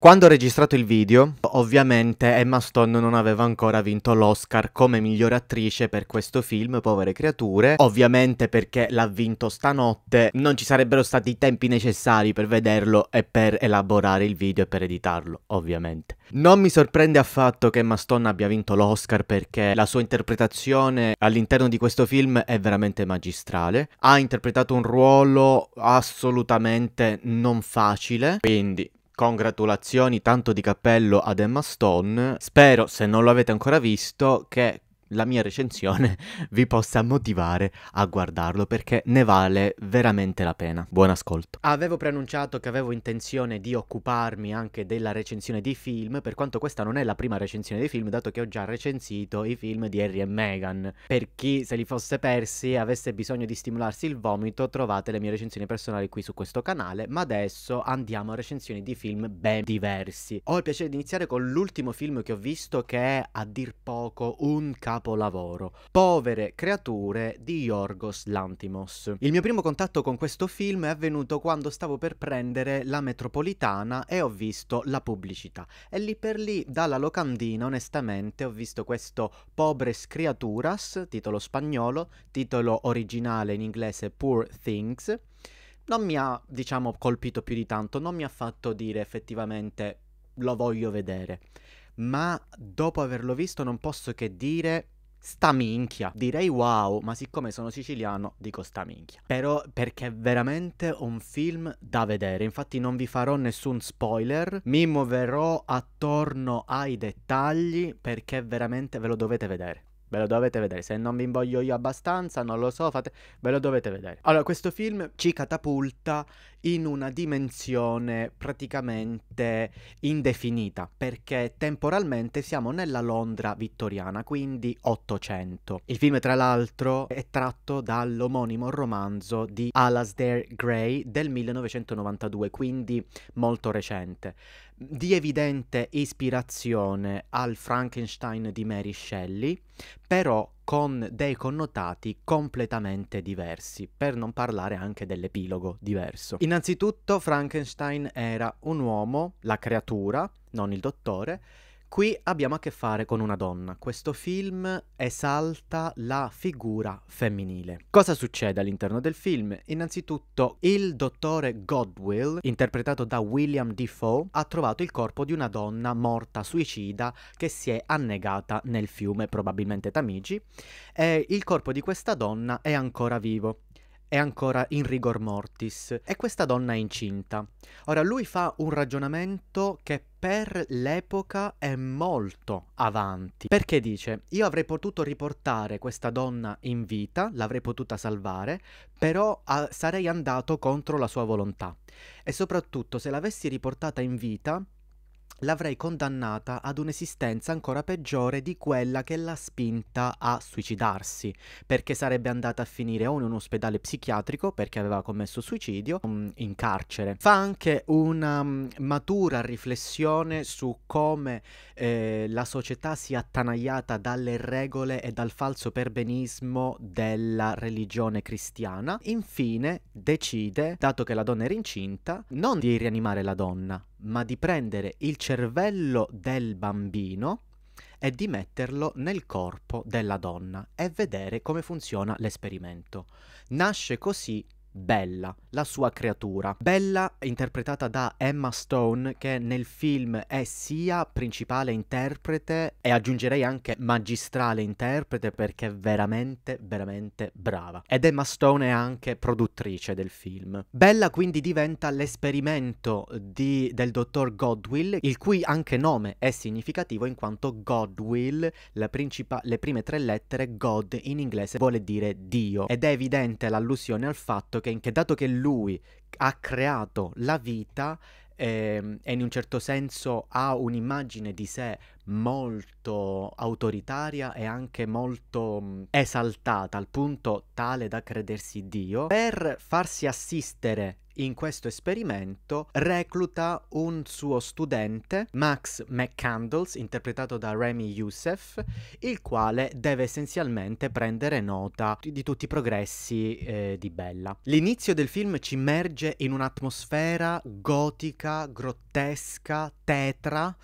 Quando ho registrato il video, ovviamente Emma Stone non aveva ancora vinto l'Oscar come miglior attrice per questo film, Povere Creature. Ovviamente perché l'ha vinto stanotte, non ci sarebbero stati i tempi necessari per vederlo e per elaborare il video e per editarlo, ovviamente. Non mi sorprende affatto che Emma Stone abbia vinto l'Oscar perché la sua interpretazione all'interno di questo film è veramente magistrale. Ha interpretato un ruolo assolutamente non facile, quindi Congratulazioni, tanto di cappello ad Emma Stone. Spero, se non lo avete ancora visto, che la mia recensione vi possa motivare a guardarlo perché ne vale veramente la pena. Buon ascolto. Avevo preannunciato che avevo intenzione di occuparmi anche della recensione di film, per quanto questa non è la prima recensione di film, dato che ho già recensito i film di Harry e Meghan. Per chi se li fosse persi e avesse bisogno di stimolarsi il vomito, trovate le mie recensioni personali qui su questo canale, ma adesso andiamo a recensioni di film ben diversi. Ho il piacere di iniziare con l'ultimo film che ho visto che è a dir poco un caso capolavoro, Povere creature di Yorgos Lantimos. Il mio primo contatto con questo film è avvenuto quando stavo per prendere la metropolitana e ho visto la pubblicità. E lì per lì, dalla locandina, onestamente, ho visto questo Pobres Criaturas, titolo spagnolo, titolo originale in inglese Poor Things, non mi ha, diciamo, colpito più di tanto, non mi ha fatto dire effettivamente lo voglio vedere ma dopo averlo visto non posso che dire sta minchia. Direi wow, ma siccome sono siciliano dico sta minchia. Però perché è veramente un film da vedere. Infatti non vi farò nessun spoiler, mi muoverò attorno ai dettagli perché veramente ve lo dovete vedere. Ve lo dovete vedere, se non vi voglio io abbastanza, non lo so, fate... ve lo dovete vedere. Allora, questo film ci catapulta in una dimensione praticamente indefinita, perché temporalmente siamo nella Londra vittoriana, quindi 800. Il film, tra l'altro, è tratto dall'omonimo romanzo di Alasdair Gray del 1992, quindi molto recente di evidente ispirazione al Frankenstein di Mary Shelley, però con dei connotati completamente diversi, per non parlare anche dell'epilogo diverso. Innanzitutto Frankenstein era un uomo, la creatura, non il dottore, Qui abbiamo a che fare con una donna. Questo film esalta la figura femminile. Cosa succede all'interno del film? Innanzitutto il dottore Godwill, interpretato da William Defoe, ha trovato il corpo di una donna morta suicida che si è annegata nel fiume, probabilmente Tamigi, e il corpo di questa donna è ancora vivo è ancora in rigor mortis e questa donna è incinta. Ora lui fa un ragionamento che per l'epoca è molto avanti, perché dice io avrei potuto riportare questa donna in vita, l'avrei potuta salvare, però a- ah, sarei andato contro la sua volontà e soprattutto se l'avessi riportata in vita l'avrei condannata ad un'esistenza ancora peggiore di quella che l'ha spinta a suicidarsi, perché sarebbe andata a finire o in un ospedale psichiatrico perché aveva commesso suicidio, o mm, in carcere. Fa anche una mm, matura riflessione su come eh, la società sia attanagliata dalle regole e dal falso perbenismo della religione cristiana. Infine decide, dato che la donna era incinta, non di rianimare la donna, ma di prendere il cervello del bambino e di metterlo nel corpo della donna e vedere come funziona l'esperimento. Nasce così Bella, la sua creatura. Bella interpretata da Emma Stone che nel film è sia principale interprete e aggiungerei anche magistrale interprete perché è veramente veramente brava. Ed Emma Stone è anche produttrice del film. Bella quindi diventa l'esperimento di, del dottor Godwill, il cui anche nome è significativo in quanto Godwill, principa- le prime tre lettere God in inglese vuole dire Dio ed è evidente l'allusione al fatto che Tolkien che dato che lui ha creato la vita ehm, e in un certo senso ha un'immagine di sé molto autoritaria e anche molto mm, esaltata al punto tale da credersi Dio per farsi assistere in questo esperimento recluta un suo studente, Max McCandles, interpretato da Remy Youssef, il quale deve essenzialmente prendere nota di tutti i progressi eh, di Bella. L'inizio del film ci immerge in un'atmosfera gotica, grottesca, tetra,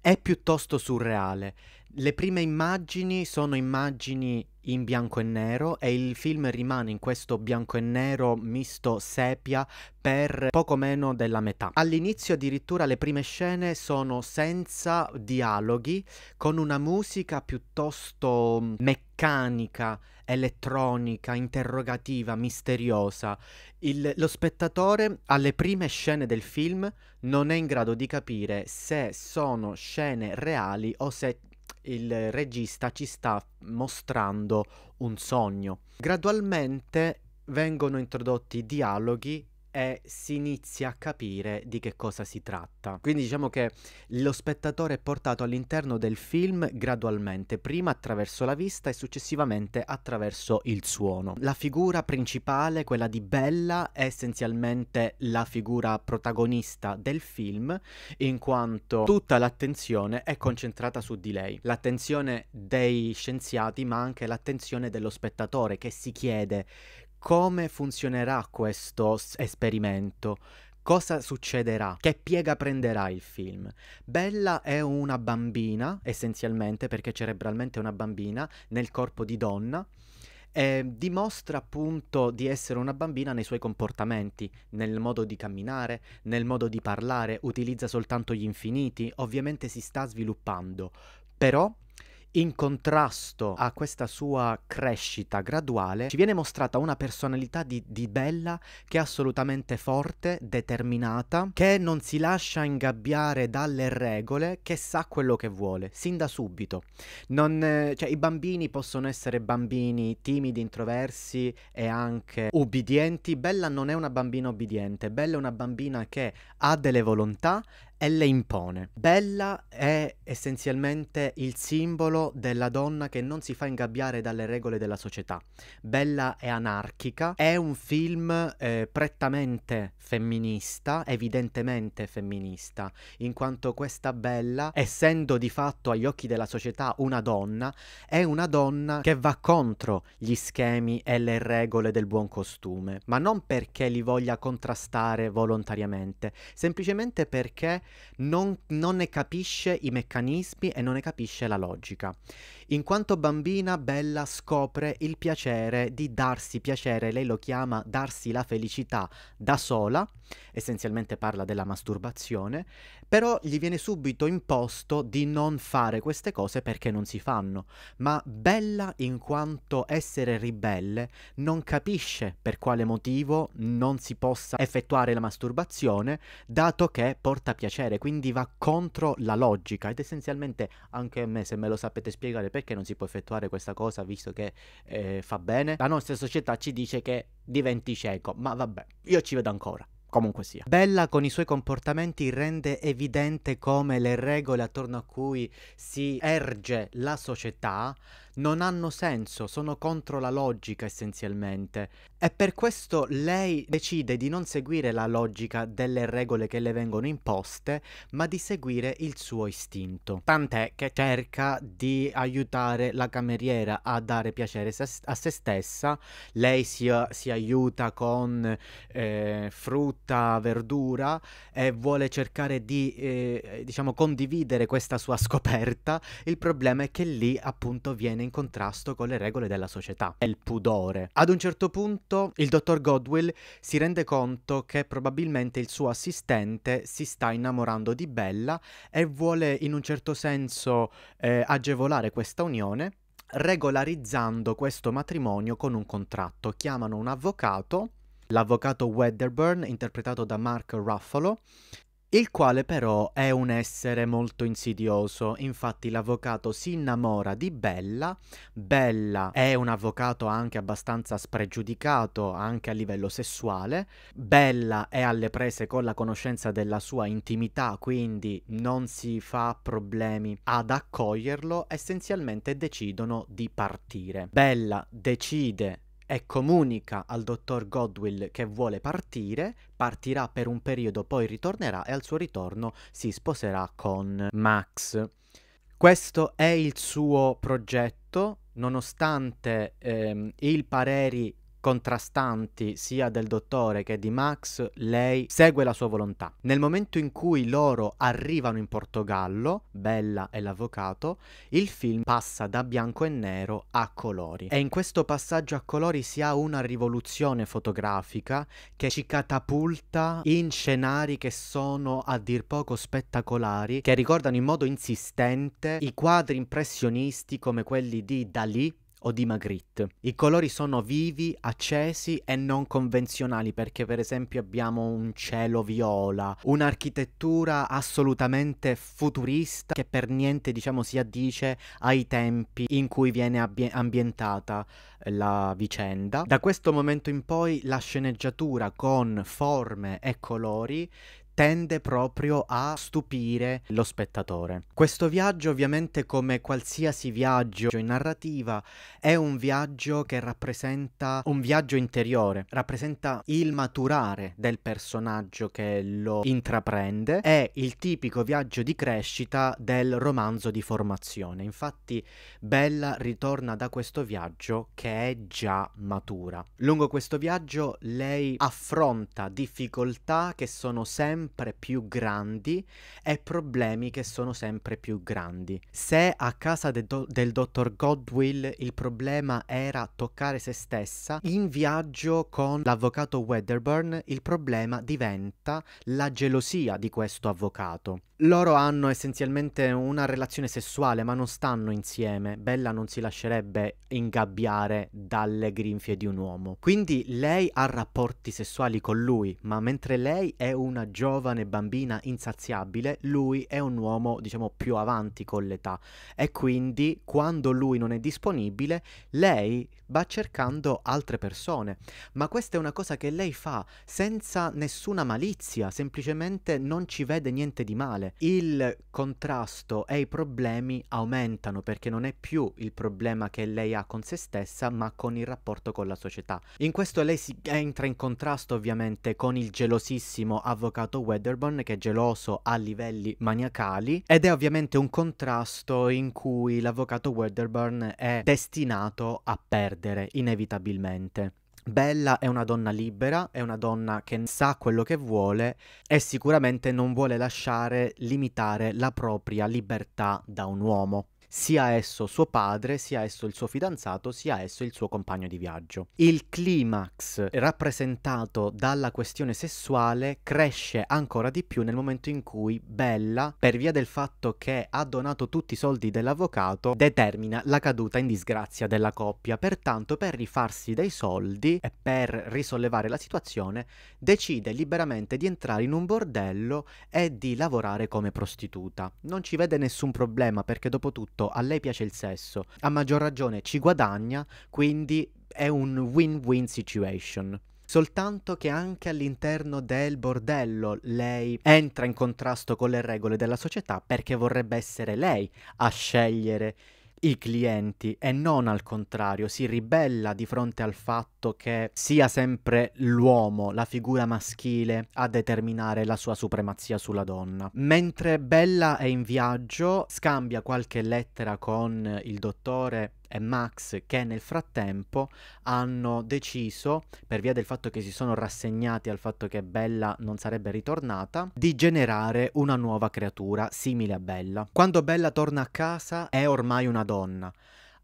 è piuttosto surreale le prime immagini sono immagini in bianco e nero e il film rimane in questo bianco e nero misto sepia per poco meno della metà. All'inizio addirittura le prime scene sono senza dialoghi, con una musica piuttosto mm, meccanica, elettronica, interrogativa, misteriosa. Il, lo spettatore alle prime scene del film non è in grado di capire se sono scene reali o se il regista ci sta mostrando un sogno. Gradualmente vengono introdotti dialoghi e si inizia a capire di che cosa si tratta. Quindi diciamo che lo spettatore è portato all'interno del film gradualmente, prima attraverso la vista e successivamente attraverso il suono. La figura principale, quella di Bella, è essenzialmente la figura protagonista del film, in quanto tutta l'attenzione è concentrata su di lei. L'attenzione dei scienziati, ma anche l'attenzione dello spettatore che si chiede come funzionerà questo esperimento, cosa succederà, che piega prenderà il film. Bella è una bambina, essenzialmente, perché cerebralmente è una bambina, nel corpo di donna. E dimostra appunto di essere una bambina nei suoi comportamenti, nel modo di camminare, nel modo di parlare, utilizza soltanto gli infiniti, ovviamente si sta sviluppando, però in contrasto a questa sua crescita graduale, ci viene mostrata una personalità di, di, Bella che è assolutamente forte, determinata, che non si lascia ingabbiare dalle regole, che sa quello che vuole, sin da subito. Non, cioè, I bambini possono essere bambini timidi, introversi e anche ubbidienti. Bella non è una bambina obbediente, Bella è una bambina che ha delle volontà e le impone. Bella è essenzialmente il simbolo della donna che non si fa ingabbiare dalle regole della società. Bella è anarchica, è un film eh, prettamente femminista, evidentemente femminista, in quanto questa Bella, essendo di fatto agli occhi della società una donna, è una donna che va contro gli schemi e le regole del buon costume, ma non perché li voglia contrastare volontariamente, semplicemente perché non, non ne capisce i meccanismi e non ne capisce la logica. In quanto bambina, Bella scopre il piacere di darsi piacere, lei lo chiama darsi la felicità da sola essenzialmente parla della masturbazione, però gli viene subito imposto di non fare queste cose perché non si fanno, ma Bella in quanto essere ribelle non capisce per quale motivo non si possa effettuare la masturbazione, dato che porta piacere, quindi va contro la logica ed essenzialmente anche a me se me lo sapete spiegare perché non si può effettuare questa cosa visto che eh, fa bene, la nostra società ci dice che diventi cieco, ma vabbè, io ci vedo ancora. Comunque sia. Bella con i suoi comportamenti rende evidente come le regole attorno a cui si erge la società non hanno senso, sono contro la logica essenzialmente. E per questo lei decide di non seguire la logica delle regole che le vengono imposte, ma di seguire il suo istinto. Tant'è che cerca di aiutare la cameriera a dare piacere a se stessa, lei si, si aiuta con eh, frutta, verdura e vuole cercare di eh, diciamo condividere questa sua scoperta. Il problema è che lì appunto viene in contrasto con le regole della società, è il pudore. Ad un certo punto il dottor Godwill si rende conto che probabilmente il suo assistente si sta innamorando di Bella e vuole in un certo senso eh, agevolare questa unione regolarizzando questo matrimonio con un contratto. Chiamano un avvocato l'avvocato Wedderburn, interpretato da Mark Ruffalo, il quale però è un essere molto insidioso, infatti l'avvocato si innamora di Bella, Bella è un avvocato anche abbastanza spregiudicato anche a livello sessuale, Bella è alle prese con la conoscenza della sua intimità, quindi non si fa problemi ad accoglierlo, essenzialmente decidono di partire. Bella decide e comunica al dottor Godwill che vuole partire, partirà per un periodo, poi ritornerà e al suo ritorno si sposerà con Max. Questo è il suo progetto, nonostante ehm, il Pareri contrastanti sia del dottore che di Max, lei segue la sua volontà. Nel momento in cui loro arrivano in Portogallo, Bella e l'avvocato, il film passa da bianco e nero a colori. E in questo passaggio a colori si ha una rivoluzione fotografica che ci catapulta in scenari che sono a dir poco spettacolari, che ricordano in modo insistente i quadri impressionisti come quelli di Dalí, o di Magritte. I colori sono vivi, accesi e non convenzionali perché per esempio abbiamo un cielo viola, un'architettura assolutamente futurista che per niente diciamo si addice ai tempi in cui viene abbi- ambientata la vicenda. Da questo momento in poi la sceneggiatura con forme e colori tende proprio a stupire lo spettatore. Questo viaggio ovviamente come qualsiasi viaggio in narrativa è un viaggio che rappresenta un viaggio interiore, rappresenta il maturare del personaggio che lo intraprende, è il tipico viaggio di crescita del romanzo di formazione. Infatti Bella ritorna da questo viaggio che è già matura. Lungo questo viaggio lei affronta difficoltà che sono sempre sempre più grandi e problemi che sono sempre più grandi. Se a casa de do- del dottor Godwill il problema era toccare se stessa, in viaggio con l'avvocato Wedderburn il problema diventa la gelosia di questo avvocato. Loro hanno essenzialmente una relazione sessuale ma non stanno insieme. Bella non si lascerebbe ingabbiare dalle grinfie di un uomo. Quindi lei ha rapporti sessuali con lui, ma mentre lei è una giovane giovane bambina insaziabile, lui è un uomo, diciamo, più avanti con l'età e quindi quando lui non è disponibile, lei va cercando altre persone. Ma questa è una cosa che lei fa senza nessuna malizia, semplicemente non ci vede niente di male. Il contrasto e i problemi aumentano perché non è più il problema che lei ha con se stessa, ma con il rapporto con la società. In questo lei si entra in contrasto ovviamente con il gelosissimo avvocato Wedderburn che è geloso a livelli maniacali ed è ovviamente un contrasto in cui l'avvocato Wedderburn è destinato a perdere inevitabilmente. Bella è una donna libera, è una donna che sa quello che vuole e sicuramente non vuole lasciare limitare la propria libertà da un uomo sia esso suo padre, sia esso il suo fidanzato, sia esso il suo compagno di viaggio. Il climax rappresentato dalla questione sessuale cresce ancora di più nel momento in cui Bella, per via del fatto che ha donato tutti i soldi dell'avvocato, determina la caduta in disgrazia della coppia. Pertanto, per rifarsi dei soldi e per risollevare la situazione, decide liberamente di entrare in un bordello e di lavorare come prostituta. Non ci vede nessun problema perché dopo tutto mondo, a lei piace il sesso, a maggior ragione ci guadagna, quindi è un win-win situation. Soltanto che anche all'interno del bordello lei entra in contrasto con le regole della società perché vorrebbe essere lei a scegliere i clienti e non al contrario, si ribella di fronte al fatto che sia sempre l'uomo, la figura maschile, a determinare la sua supremazia sulla donna. Mentre Bella è in viaggio, scambia qualche lettera con il dottore e Max che nel frattempo hanno deciso, per via del fatto che si sono rassegnati al fatto che Bella non sarebbe ritornata, di generare una nuova creatura simile a Bella. Quando Bella torna a casa è ormai una donna,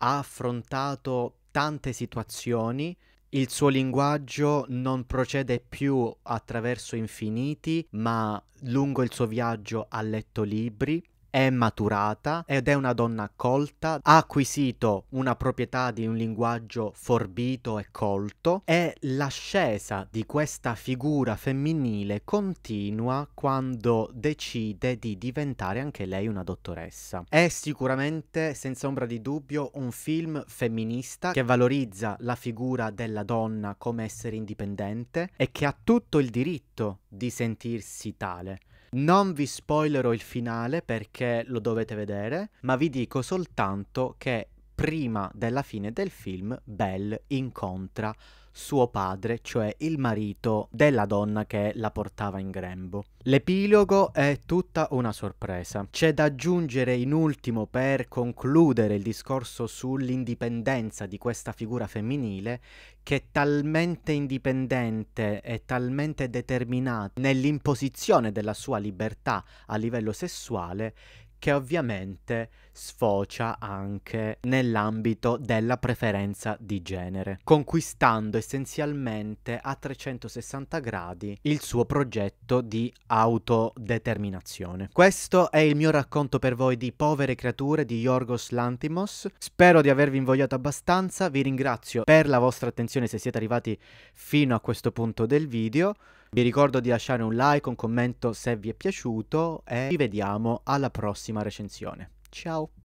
ha affrontato tante situazioni il suo linguaggio non procede più attraverso infiniti, ma lungo il suo viaggio ha letto libri, è maturata ed è una donna colta, ha acquisito una proprietà di un linguaggio forbito e colto e l'ascesa di questa figura femminile continua quando decide di diventare anche lei una dottoressa. È sicuramente, senza ombra di dubbio, un film femminista che valorizza la figura della donna come essere indipendente e che ha tutto il diritto di sentirsi tale. Non vi spoilerò il finale perché lo dovete vedere, ma vi dico soltanto che prima della fine del film, Belle incontra suo padre, cioè il marito della donna che la portava in grembo. L'epilogo è tutta una sorpresa. C'è da aggiungere in ultimo per concludere il discorso sull'indipendenza di questa figura femminile che è talmente indipendente e talmente determinata nell'imposizione della sua libertà a livello sessuale che ovviamente sfocia anche nell'ambito della preferenza di genere, conquistando essenzialmente a 360 gradi il suo progetto di autodeterminazione. Questo è il mio racconto per voi di Povere creature di Yorgos Lantimos. Spero di avervi invogliato abbastanza, vi ringrazio per la vostra attenzione se siete arrivati fino a questo punto del video. Vi ricordo di lasciare un like, un commento se vi è piaciuto e ci vediamo alla prossima recensione. Чао.